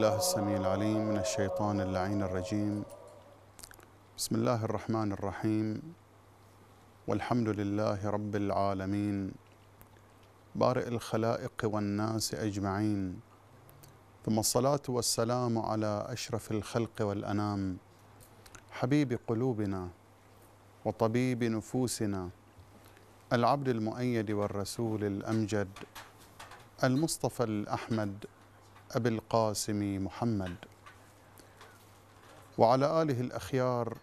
بالله السميع العليم من الشيطان اللعين الرجيم بسم الله الرحمن الرحيم والحمد لله رب العالمين بارئ الخلائق والناس اجمعين ثم الصلاه والسلام على اشرف الخلق والانام حبيب قلوبنا وطبيب نفوسنا العبد المؤيد والرسول الامجد المصطفى الاحمد أبي القاسم محمد وعلى آله الأخيار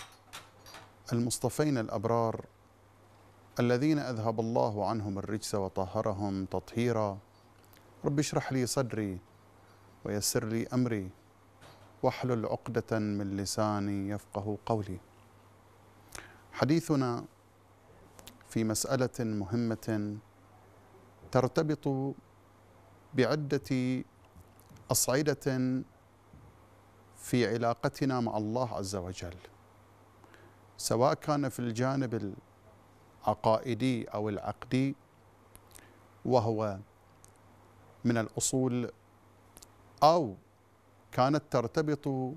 المصطفين الأبرار الذين أذهب الله عنهم الرجس وطهرهم تطهيرا رب اشرح لي صدري ويسر لي أمري واحلل عقدة من لساني يفقه قولي حديثنا في مسألة مهمة ترتبط بعدة أصعدة في علاقتنا مع الله عز وجل سواء كان في الجانب العقائدي أو العقدي وهو من الأصول أو كانت ترتبط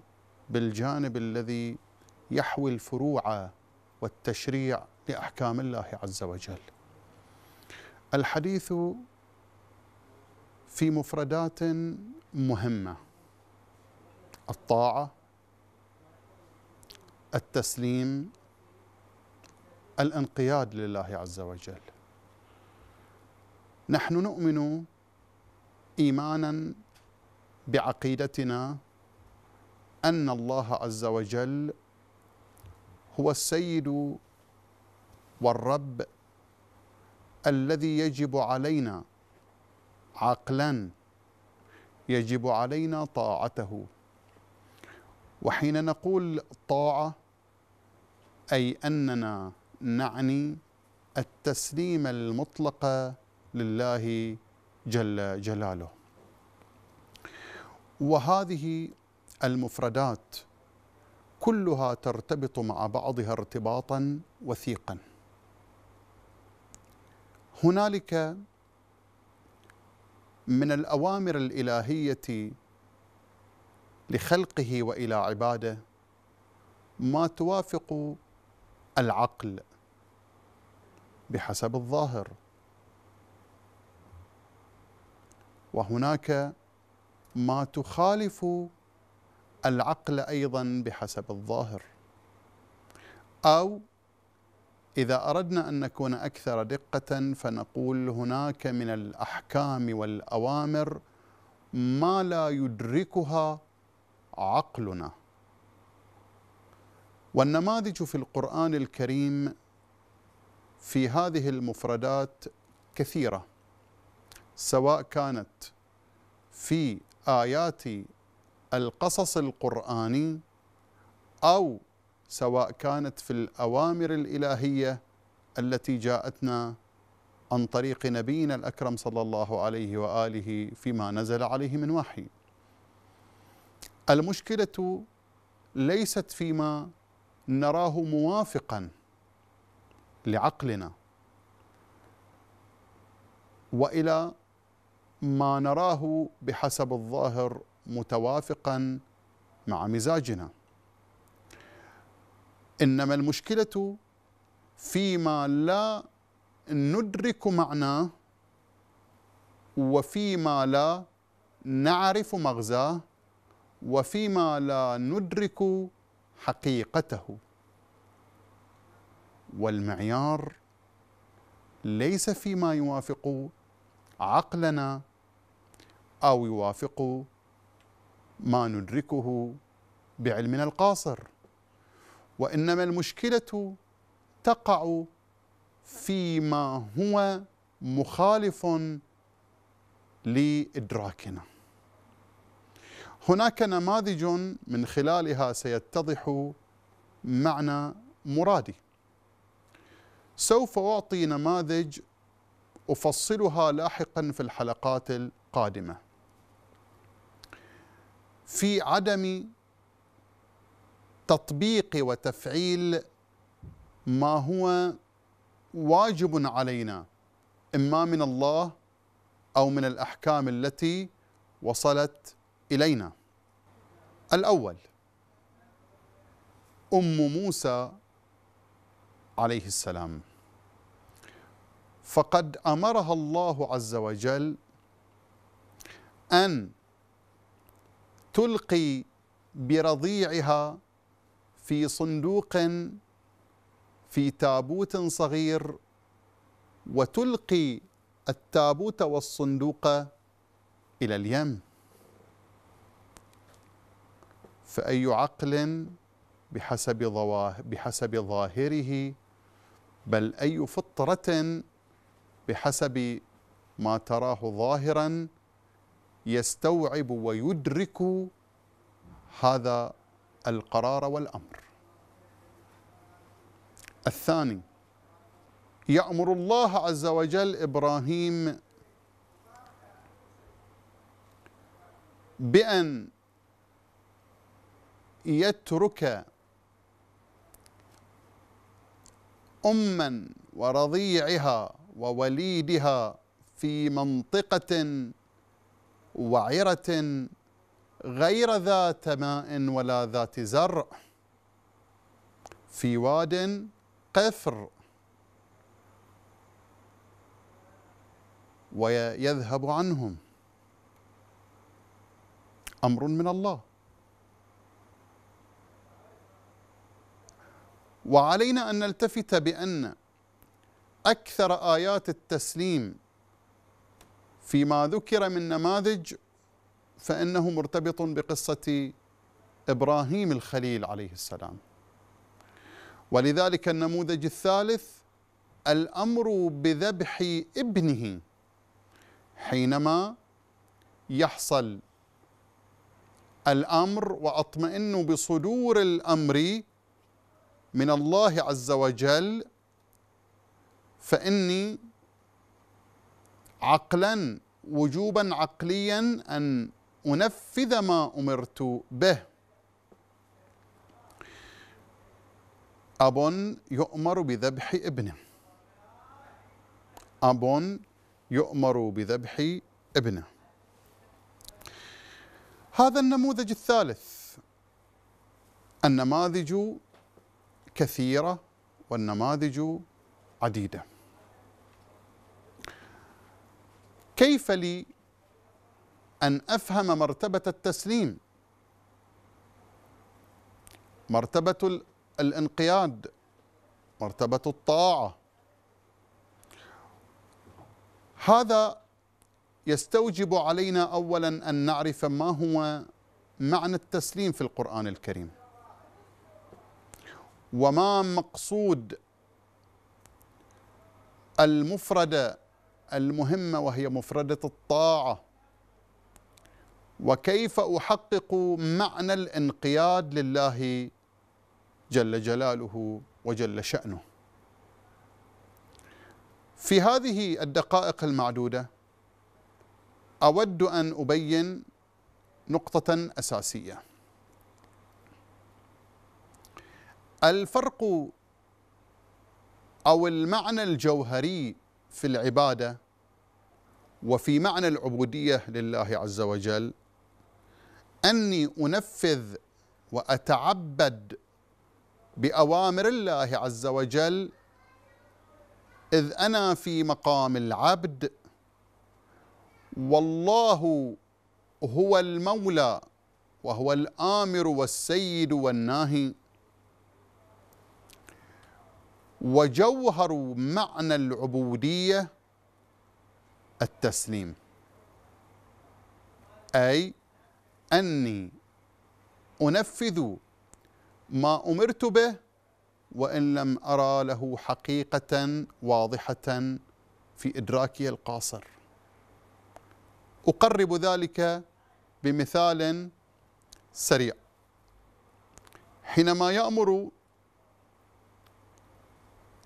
بالجانب الذي يحوي الفروع والتشريع لأحكام الله عز وجل الحديث في مفردات مهمه الطاعه التسليم الانقياد لله عز وجل نحن نؤمن ايمانا بعقيدتنا ان الله عز وجل هو السيد والرب الذي يجب علينا عقلا يجب علينا طاعته وحين نقول طاعه اي اننا نعني التسليم المطلق لله جل جلاله وهذه المفردات كلها ترتبط مع بعضها ارتباطا وثيقا هنالك من الأوامر الإلهية لخلقه وإلى عباده ما توافق العقل بحسب الظاهر وهناك ما تخالف العقل ايضا بحسب الظاهر او إذا أردنا أن نكون أكثر دقة فنقول هناك من الأحكام والأوامر ما لا يدركها عقلنا والنماذج في القرآن الكريم في هذه المفردات كثيرة سواء كانت في آيات القصص القرآني أو سواء كانت في الاوامر الالهيه التي جاءتنا عن طريق نبينا الاكرم صلى الله عليه واله فيما نزل عليه من وحي. المشكله ليست فيما نراه موافقا لعقلنا والى ما نراه بحسب الظاهر متوافقا مع مزاجنا انما المشكله فيما لا ندرك معناه وفيما لا نعرف مغزاه وفيما لا ندرك حقيقته والمعيار ليس فيما يوافق عقلنا او يوافق ما ندركه بعلمنا القاصر وانما المشكله تقع فيما هو مخالف لادراكنا هناك نماذج من خلالها سيتضح معنى مرادي سوف اعطي نماذج افصلها لاحقا في الحلقات القادمه في عدم تطبيق وتفعيل ما هو واجب علينا اما من الله او من الاحكام التي وصلت الينا الاول ام موسى عليه السلام فقد امرها الله عز وجل ان تلقي برضيعها في صندوق في تابوت صغير وتلقي التابوت والصندوق الى اليم فاي عقل بحسب ظواهر بحسب ظاهره بل اي فطره بحسب ما تراه ظاهرا يستوعب ويدرك هذا القرار والامر الثاني يأمر الله عز وجل إبراهيم بأن يترك أما ورضيعها ووليدها في منطقة وعرة غير ذات ماء ولا ذات زرع في واد قفر ويذهب عنهم امر من الله وعلينا ان نلتفت بان اكثر ايات التسليم فيما ذكر من نماذج فانه مرتبط بقصه ابراهيم الخليل عليه السلام ولذلك النموذج الثالث الامر بذبح ابنه حينما يحصل الامر واطمئن بصدور الامر من الله عز وجل فاني عقلا وجوبا عقليا ان انفذ ما امرت به أب يؤمر بذبح ابنه أب يؤمر بذبح ابنه هذا النموذج الثالث النماذج كثيرة والنماذج عديدة كيف لي أن أفهم مرتبة التسليم مرتبة الانقياد مرتبة الطاعة هذا يستوجب علينا أولا أن نعرف ما هو معنى التسليم في القرآن الكريم وما مقصود المفردة المهمة وهي مفردة الطاعة وكيف أحقق معنى الانقياد لله جل جلاله وجل شأنه في هذه الدقائق المعدودة أود أن أبين نقطة أساسية الفرق أو المعنى الجوهري في العبادة وفي معنى العبودية لله عز وجل أني أنفذ وأتعبد باوامر الله عز وجل اذ انا في مقام العبد والله هو المولى وهو الامر والسيد والناهي وجوهر معنى العبوديه التسليم اي اني انفذ ما امرت به وان لم ارى له حقيقه واضحه في ادراكي القاصر اقرب ذلك بمثال سريع حينما يامر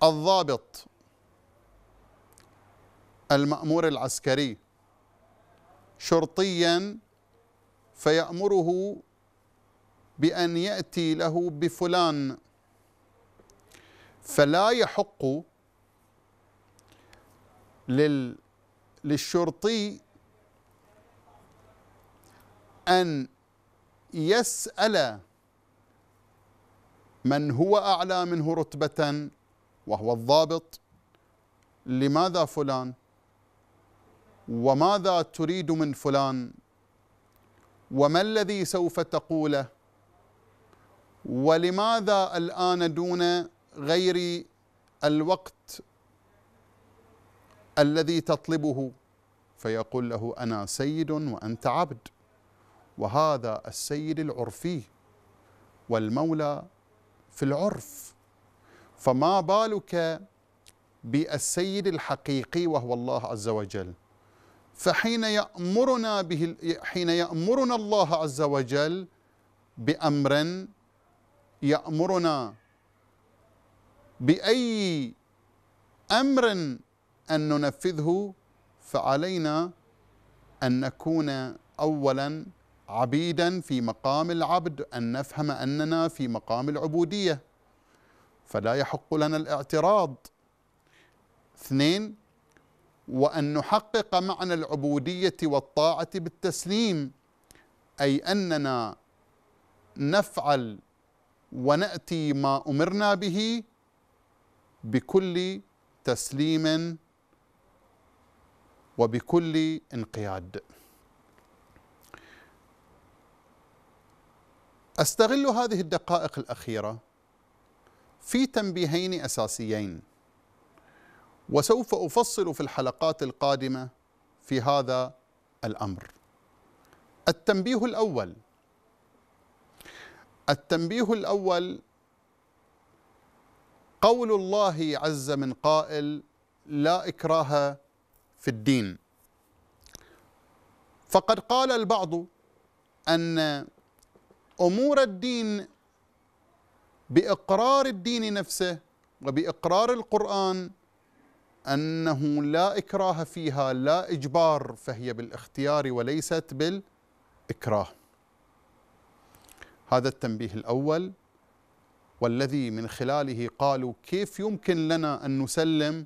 الضابط المامور العسكري شرطيا فيامره بأن يأتي له بفلان فلا يحق لل للشرطي أن يسأل من هو أعلى منه رتبة وهو الضابط لماذا فلان وماذا تريد من فلان وما الذي سوف تقوله ولماذا الآن دون غير الوقت الذي تطلبه فيقول له أنا سيد وأنت عبد وهذا السيد العرفي والمولى في العرف فما بالك بالسيد الحقيقي وهو الله عز وجل فحين يأمرنا به حين يأمرنا الله عز وجل بأمر يأمرنا بأي أمر أن ننفذه فعلينا أن نكون أولا عبيدا في مقام العبد أن نفهم أننا في مقام العبودية فلا يحق لنا الاعتراض اثنين وأن نحقق معنى العبودية والطاعة بالتسليم أي أننا نفعل وناتي ما امرنا به بكل تسليم وبكل انقياد استغل هذه الدقائق الاخيره في تنبيهين اساسيين وسوف افصل في الحلقات القادمه في هذا الامر التنبيه الاول التنبيه الاول قول الله عز من قائل لا اكراه في الدين فقد قال البعض ان امور الدين باقرار الدين نفسه وباقرار القران انه لا اكراه فيها لا اجبار فهي بالاختيار وليست بالاكراه هذا التنبيه الاول والذي من خلاله قالوا كيف يمكن لنا ان نسلم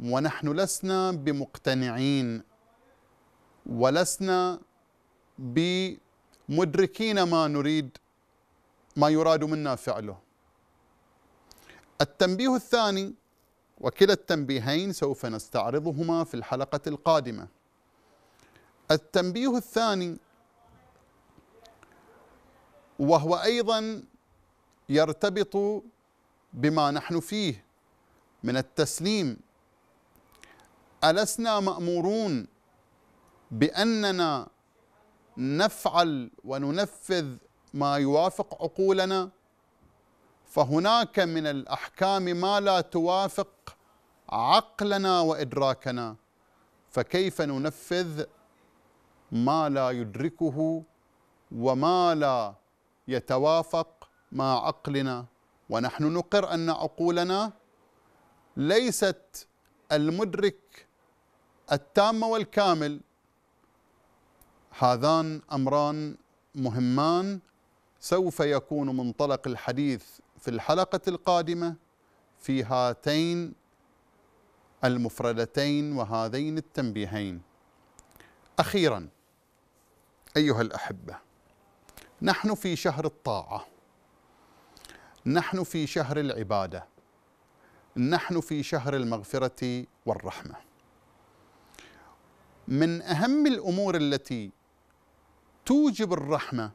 ونحن لسنا بمقتنعين ولسنا بمدركين ما نريد ما يراد منا فعله التنبيه الثاني وكلا التنبيهين سوف نستعرضهما في الحلقه القادمه التنبيه الثاني وهو ايضا يرتبط بما نحن فيه من التسليم السنا مامورون باننا نفعل وننفذ ما يوافق عقولنا فهناك من الاحكام ما لا توافق عقلنا وادراكنا فكيف ننفذ ما لا يدركه وما لا يتوافق مع عقلنا ونحن نقر ان عقولنا ليست المدرك التام والكامل هذان امران مهمان سوف يكون منطلق الحديث في الحلقه القادمه في هاتين المفردتين وهذين التنبيهين اخيرا ايها الاحبه نحن في شهر الطاعه نحن في شهر العباده نحن في شهر المغفره والرحمه من اهم الامور التي توجب الرحمه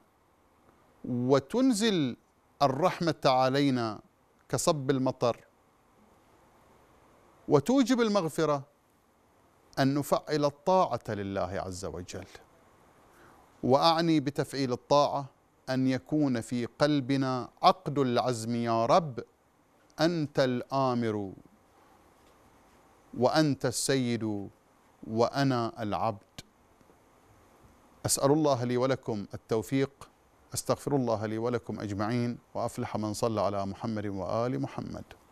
وتنزل الرحمه علينا كصب المطر وتوجب المغفره ان نفعل الطاعه لله عز وجل واعني بتفعيل الطاعه ان يكون في قلبنا عقد العزم يا رب انت الامر وانت السيد وانا العبد اسال الله لي ولكم التوفيق استغفر الله لي ولكم اجمعين وافلح من صلى على محمد وال محمد